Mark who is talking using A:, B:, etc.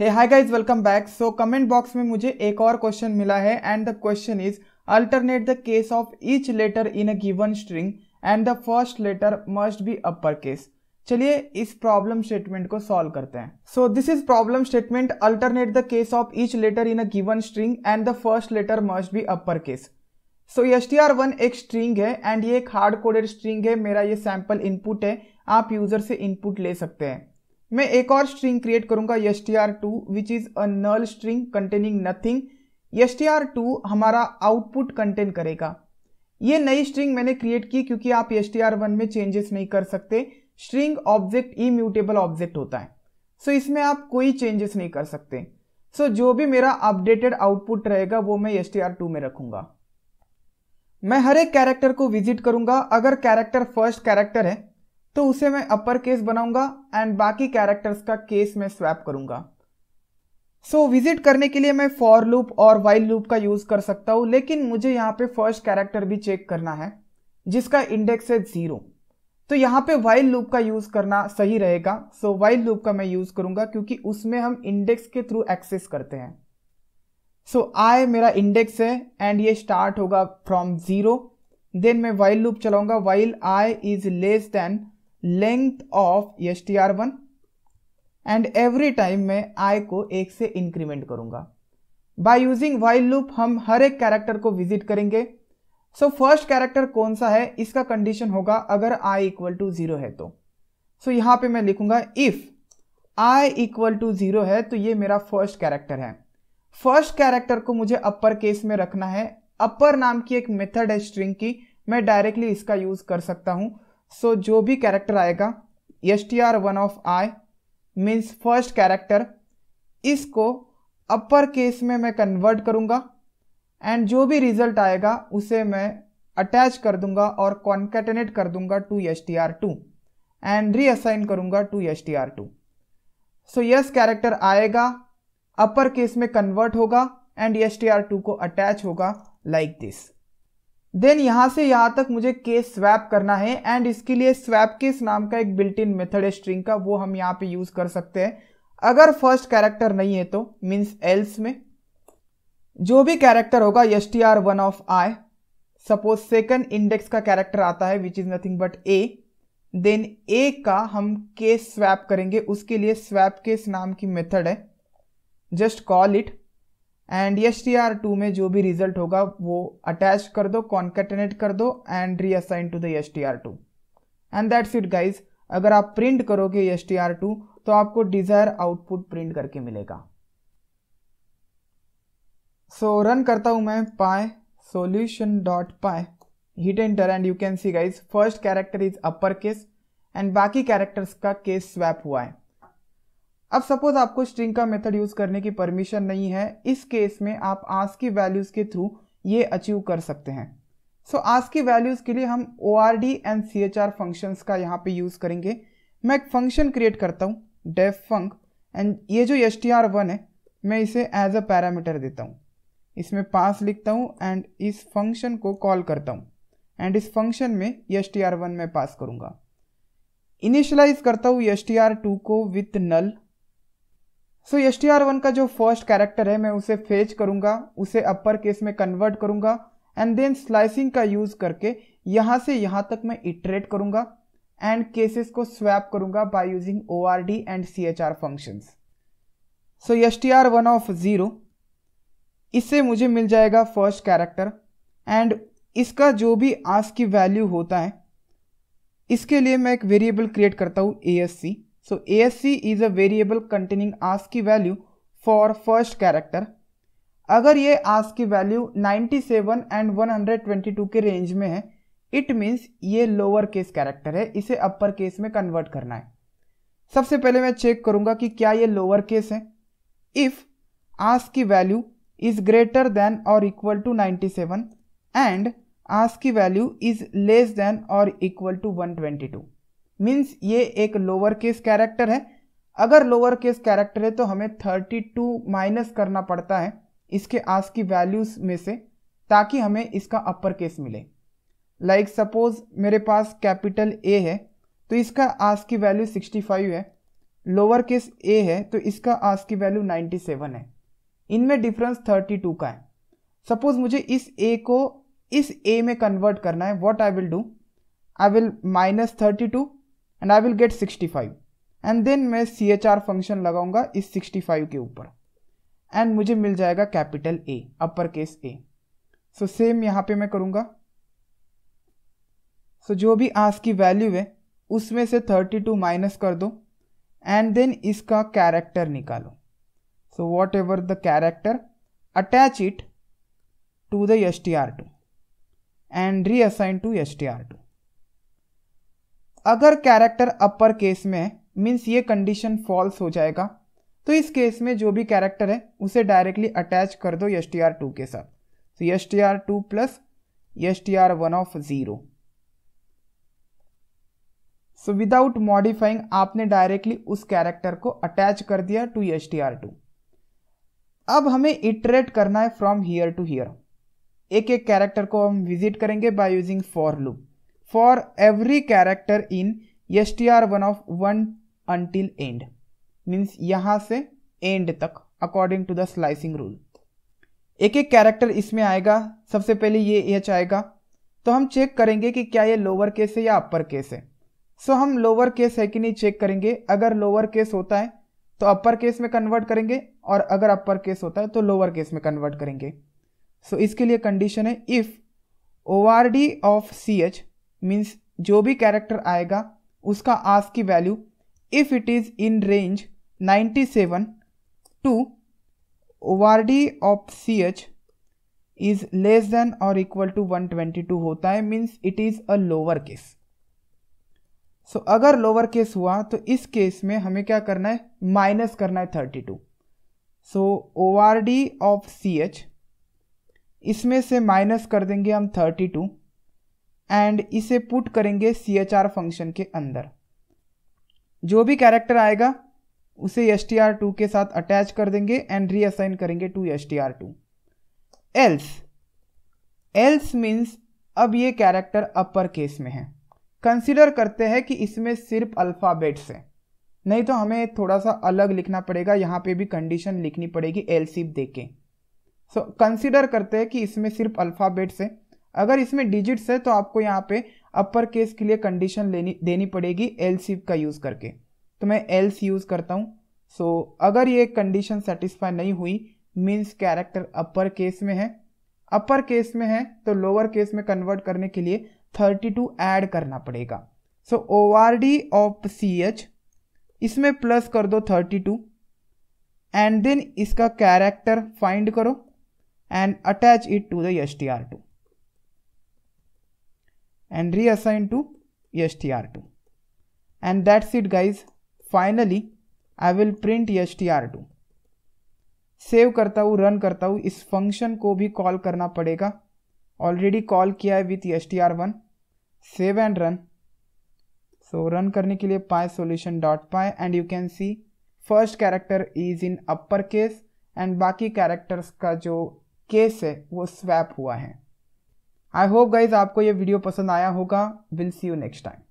A: हे hi guys welcome back so comment box में मुझे एक और क्वेश्चन मिला है and the question is alternate the case of each letter in a given string and the first letter must be upper case चलिए इस problem statement को solve करते हैं so this is problem statement alternate the case of each letter in a given string and the first letter must be upper case so S T R one एक string है and ये एक hard coded string है मेरा ये sample input है आप user से इनपुट ले सकते हैं मैं एक और स्ट्रिंग क्रिएट करूंगा S T R two which is a null string containing nothing S T R two हमारा आउटपुट कंटेन करेगा ये नई स्ट्रिंग मैंने क्रिएट की क्योंकि आप एस टी आर वन में चेंजेस नहीं कर सकते स्ट्रिंग ऑब्जेक्ट इम्यूटेबल ऑब्जेक्ट होता है सो so, इसमें आप कोई चेंजेस नहीं कर सकते सो so, जो भी मेरा अपडेटेड आउटपुट रहेगा वो मैं एस टी आर टू में रखूंगा मैं हर एक कैरेक्टर को विजिट करूंगा अगर कैरेक्टर फर्स्ट कैरेक्टर है तो उसे मैं अपर केस बनाऊंगा एंड बाकी कैरेक्टर्स का केस में स्वैप करूंगा सो so, विजिट करने के लिए मैं फॉर लूप और वाइल लूप का यूज कर सकता हूं लेकिन मुझे यहां पे फर्स्ट कैरेक्टर भी चेक करना है जिसका इंडेक्स है जीरो तो यहां पे वाइल लूप का यूज करना सही रहेगा सो so, वाइल लूप का मैं यूज करूंगा क्योंकि उसमें हम इंडेक्स के थ्रू एक्सेस करते हैं सो so, आई मेरा इंडेक्स है एंड ये स्टार्ट होगा फ्रॉम जीरो देन मैं वाइल लूप चलाऊंगा while I is less than length of S T R one and every time मैं आई को एक से इंक्रीमेंट करूंगा बाय यूजिंग वाइल लूप हम हर एक कैरेक्टर को विजिट करेंगे सो फर्स्ट कैरेक्टर कौन सा है इसका कंडीशन होगा अगर आई इक्वल टू जीरो है तो सो so, यहां पे मैं लिखूंगा if I equal to zero है तो ये मेरा फर्स्ट कैरेक्टर है फर्स्ट कैरेक्टर को मुझे अपर केस में रखना है अपर नाम की एक मेथड है स्ट्रिंग की मैं डायरेक्टली इसका यूज कर सकता हूं सो so, जो भी कैरेक्टर आएगा S T R one of i means first character इसको अपर केस में मैं कन्वर्ट करूँगा एंड जो भी रिजल्ट आएगा उसे मैं अटैच कर दूंगा और कॉन्केटनेट कर दूंगा to S T R two and reassign करूंगा to S T R two so yes character आएगा अपर केस में कन्वर्ट होगा and S T R two को अटैच होगा लाइक like दिस देन यहाँ से यहाँ तक मुझे केस स्वैप करना है एंड इसके लिए स्वैप केस नाम का एक बिल्ट इन मेथड है स्ट्रिंग का वो हम यहाँ पे यूज़ कर सकते हैं अगर फर्स्ट कैरेक्टर नहीं है तो मीन्स एल्स में जो भी कैरेक्टर होगा S T R one of i suppose second index का कैरेक्टर आता है which is nothing but a then a का हम केस स्वैप करेंगे उसके लिए स्वैप केस नाम की मेथड है just call it and S T R two में जो भी रिजल्ट होगा वो अटैच कर दो कॉन्केटनेट कर दो and reassign to the S T R two and that's it guys अगर आप प्रिंट करोगे एस टी आर टू तो आपको डिजायर आउटपुट प्रिंट करके मिलेगा सो so, रन करता हूँ मैं py solution dot py hit enter and you can see guys first character is upper case and बाकी कैरेक्टर्स का केस स्वैप हुआ है अब सपोज आपको स्ट्रिंग का मेथड यूज करने की परमिशन नहीं है इस केस में आप आस की वैल्यूज के थ्रू ये अचीव कर सकते हैं सो so, आस की वैल्यूज के लिए हम O R D and C H R function का यहाँ पे यूज करेंगे मैं एक फंक्शन क्रिएट करता हूँ डेफ फंक एंड ये जो एस टी आर वन है मैं इसे एज अ पैरामीटर देता हूँ इसमें पास लिखता हूँ एंड इस फंक्शन को कॉल करता हूँ एंड इस फंक्शन में एस टी आर वन में पास करूंगा इनिशलाइज करता हूँ एस टी आर टू को with null so S T R one का जो फर्स्ट कैरेक्टर है मैं उसे फेच करूंगा उसे अपर केस में कन्वर्ट करूंगा एंड देन स्लाइसिंग का यूज़ करके यहां से यहां तक मैं इटरेट करूंगा एंड केसेस को स्वैप करूंगा by using O R D and C H R function so S T R one of zero इससे मुझे मिल जाएगा फर्स्ट कैरेक्टर एंड इसका जो भी आस की वैल्यू होता है इसके लिए मैं एक वेरिएबल क्रिएट करता हूँ A S C So ASC is a variable containing ASCII value for first character. अगर ये ASCII value 97 and 122 के रेंज में है इट मीन्स ये लोअर केस कैरेक्टर है इसे अपर केस में कन्वर्ट करना है सबसे पहले मैं चेक करूंगा कि क्या ये लोअर केस है इफ आस की वैल्यू इज ग्रेटर देन और इक्वल टू 97 एंड आस की वैल्यू इज लेस देन और इक्वल टू 122 मीन्स ये एक लोअर केस कैरेक्टर है अगर लोअर केस कैरेक्टर है तो हमें 32 माइनस करना पड़ता है इसके आस की वैल्यूज में से ताकि हमें इसका अपर केस मिले लाइक like सपोज मेरे पास कैपिटल ए है तो इसका आस की वैल्यू 65 है लोअर केस ए है तो इसका आस की वैल्यू 97 है इनमें डिफरेंस 32 का है सपोज मुझे इस ए को इस ए में कन्वर्ट करना है what I will do I will minus thirty two and I will get 65 and then मैं सी एच आर फंक्शन लगाऊंगा इस 65 के ऊपर एंड मुझे मिल जाएगा capital A upper case A so same यहाँ पे मैं करूँगा सो so, जो भी आज की वैल्यू है उसमें से 32 माइनस कर दो एंड देन इसका कैरेक्टर निकालो so whatever the character attach it to the S T R two and reassign to S T R two अगर कैरेक्टर अपर केस में है मीन्स ये कंडीशन फॉल्स हो जाएगा तो इस केस में जो भी कैरेक्टर है उसे डायरेक्टली अटैच कर दो एस टी आर टू के साथ तो S T R two plus S T R one of zero so without modifying आपने डायरेक्टली उस कैरेक्टर को अटैच कर दिया to S T R two अब हमें इटरेट करना है फ्रॉम हियर टू हियर एक एक कैरेक्टर को हम विजिट करेंगे by using for loop for every for every character R one of one until end means यहाँ से एंड तक according to the slicing rule एक एक कैरेक्टर इसमें आएगा सबसे पहले ये एच आएगा तो हम चेक करेंगे कि क्या ये लोअर केस है या अपर केस है सो हम लोअर केस है कि नहीं चेक करेंगे अगर लोअर केस होता है तो अपर केस में कन्वर्ट करेंगे और अगर अपर केस होता है तो लोअर केस में कन्वर्ट करेंगे सो so, इसके लिए कंडीशन है if O R D of C H means जो भी कैरेक्टर आएगा उसका आस की value if it is in range 97 to D of C H is less than और इक्वल टू 122 होता है means it is a lower case so अगर lower case हुआ तो इस केस में हमें क्या करना है माइनस करना है 32 so O R D of C H इसमें से माइनस कर देंगे हम 32 एंड इसे पुट करेंगे सी एच आर फंक्शन के अंदर जो भी कैरेक्टर आएगा उसे एस टी आर टू के साथ अटैच कर देंगे एंड रीअसाइन करेंगे to S T R two else else means अब ये कैरेक्टर अपर केस में है कंसिडर करते हैं कि इसमें सिर्फ अल्फ़ाबेट्स हैं नहीं तो हमें थोड़ा सा अलग लिखना पड़ेगा यहाँ पे भी कंडीशन लिखनी पड़ेगी एल सीप दे के सो कंसिडर करते हैं कि इसमें सिर्फ अल्फ़ाबेट्स हैं अगर इसमें डिजिट्स है तो आपको यहाँ पे अपर केस के लिए कंडीशन लेनी देनी पड़ेगी एल का यूज़ करके तो मैं एल्स यूज़ करता हूँ सो so, अगर ये कंडीशन सेटिस्फाई नहीं हुई मीन्स कैरेक्टर अपर केस में है अपर केस में है तो लोअर केस में कन्वर्ट करने के लिए 32 ऐड करना पड़ेगा so O R D of C H इसमें प्लस कर दो 32 एंड देन इसका कैरेक्टर फाइंड करो and attach it to the S T R two and reassign to str2 and that's it guys finally i will print str2 save करता हूँ run करता हूँ इस फंक्शन को भी कॉल करना पड़ेगा ऑलरेडी कॉल किया है with S T R one save and run so run करने के लिए py solution dot py and you can see first character is in upper case and बाकी कैरेक्टर्स का जो केस है वो स्वैप हुआ है आई होप गाइज आपको ये वीडियो पसंद आया होगा will see you next time